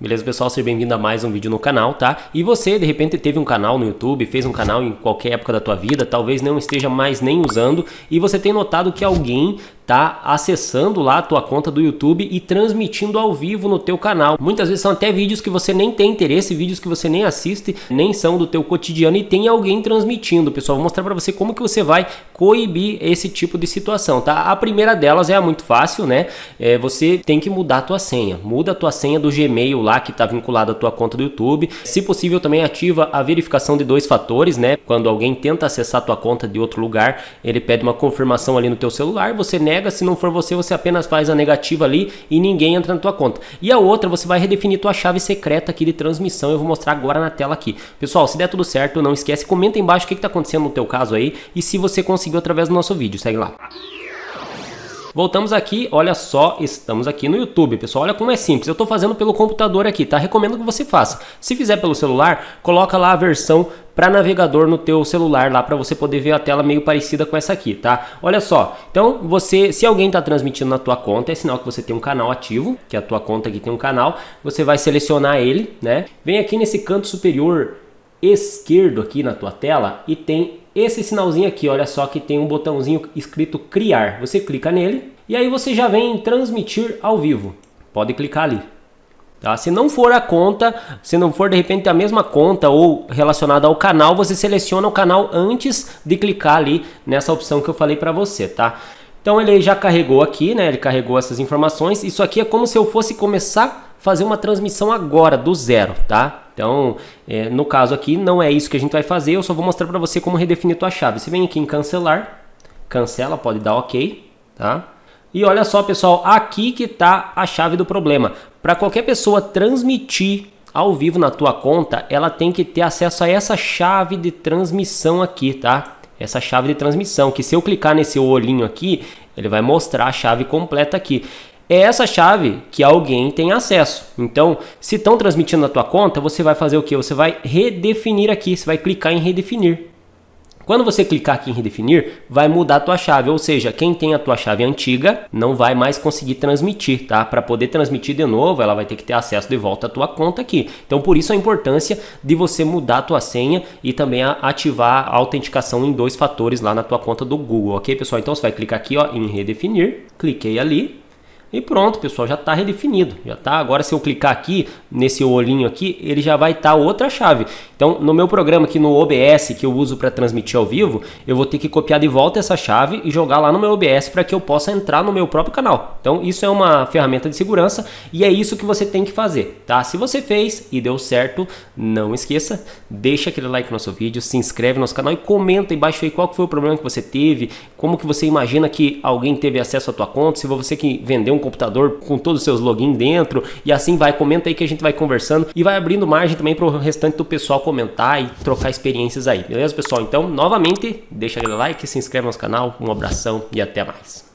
Beleza, pessoal? Seja bem-vindo a mais um vídeo no canal, tá? E você, de repente, teve um canal no YouTube, fez um canal em qualquer época da tua vida, talvez não esteja mais nem usando, e você tem notado que alguém tá acessando lá a tua conta do YouTube e transmitindo ao vivo no teu canal. Muitas vezes são até vídeos que você nem tem interesse, vídeos que você nem assiste, nem são do teu cotidiano e tem alguém transmitindo. Pessoal, vou mostrar para você como que você vai coibir esse tipo de situação, tá? A primeira delas é muito fácil, né? É, você tem que mudar a tua senha. Muda a tua senha do Gmail lá que está vinculado à tua conta do YouTube. Se possível, também ativa a verificação de dois fatores, né? Quando alguém tenta acessar a tua conta de outro lugar, ele pede uma confirmação ali no teu celular, você nega se não for você, você apenas faz a negativa ali e ninguém entra na tua conta. E a outra, você vai redefinir tua chave secreta aqui de transmissão, eu vou mostrar agora na tela aqui. Pessoal, se der tudo certo, não esquece, comenta embaixo o que está acontecendo no teu caso aí e se você conseguiu através do nosso vídeo. Segue lá. Voltamos aqui, olha só, estamos aqui no YouTube, pessoal. Olha como é simples. Eu estou fazendo pelo computador aqui, tá? Recomendo que você faça. Se fizer pelo celular, coloca lá a versão para navegador no teu celular lá para você poder ver a tela meio parecida com essa aqui, tá? Olha só. Então, você, se alguém está transmitindo na tua conta, é sinal que você tem um canal ativo, que a tua conta aqui tem um canal, você vai selecionar ele, né? Vem aqui nesse canto superior esquerdo aqui na tua tela e tem esse sinalzinho aqui, olha só que tem um botãozinho escrito criar. Você clica nele e aí você já vem em transmitir ao vivo. Pode clicar ali. Tá? Se não for a conta, se não for de repente a mesma conta ou relacionada ao canal, você seleciona o canal antes de clicar ali nessa opção que eu falei para você, tá? Então ele já carregou aqui, né? Ele carregou essas informações. Isso aqui é como se eu fosse começar a fazer uma transmissão agora do zero, tá? Então, é, no caso aqui, não é isso que a gente vai fazer. Eu só vou mostrar para você como redefinir tua chave. Você vem aqui em cancelar, cancela, pode dar OK, tá? E olha só, pessoal, aqui que tá a chave do problema. Para qualquer pessoa transmitir ao vivo na tua conta, ela tem que ter acesso a essa chave de transmissão aqui, tá? essa chave de transmissão, que se eu clicar nesse olhinho aqui, ele vai mostrar a chave completa aqui. É essa chave que alguém tem acesso. Então, se estão transmitindo na tua conta, você vai fazer o que? Você vai redefinir aqui, você vai clicar em redefinir. Quando você clicar aqui em redefinir, vai mudar a tua chave, ou seja, quem tem a tua chave antiga não vai mais conseguir transmitir, tá? Para poder transmitir de novo, ela vai ter que ter acesso de volta à tua conta aqui. Então, por isso a importância de você mudar a tua senha e também ativar a autenticação em dois fatores lá na tua conta do Google, ok, pessoal? Então, você vai clicar aqui ó, em redefinir, cliquei ali, e pronto, pessoal, já está redefinido, já tá. Agora se eu clicar aqui nesse olhinho aqui, ele já vai estar tá outra chave. Então, no meu programa aqui no OBS que eu uso para transmitir ao vivo, eu vou ter que copiar de volta essa chave e jogar lá no meu OBS para que eu possa entrar no meu próprio canal. Então, isso é uma ferramenta de segurança e é isso que você tem que fazer, tá? Se você fez e deu certo, não esqueça, deixa aquele like no nosso vídeo, se inscreve no nosso canal e comenta embaixo aí qual foi o problema que você teve, como que você imagina que alguém teve acesso à tua conta, se você que vendeu um um computador com todos os seus login dentro e assim vai. Comenta aí que a gente vai conversando e vai abrindo margem também para o restante do pessoal comentar e trocar experiências aí, beleza, pessoal? Então, novamente, deixa aquele like, se inscreve no nosso canal, um abração e até mais.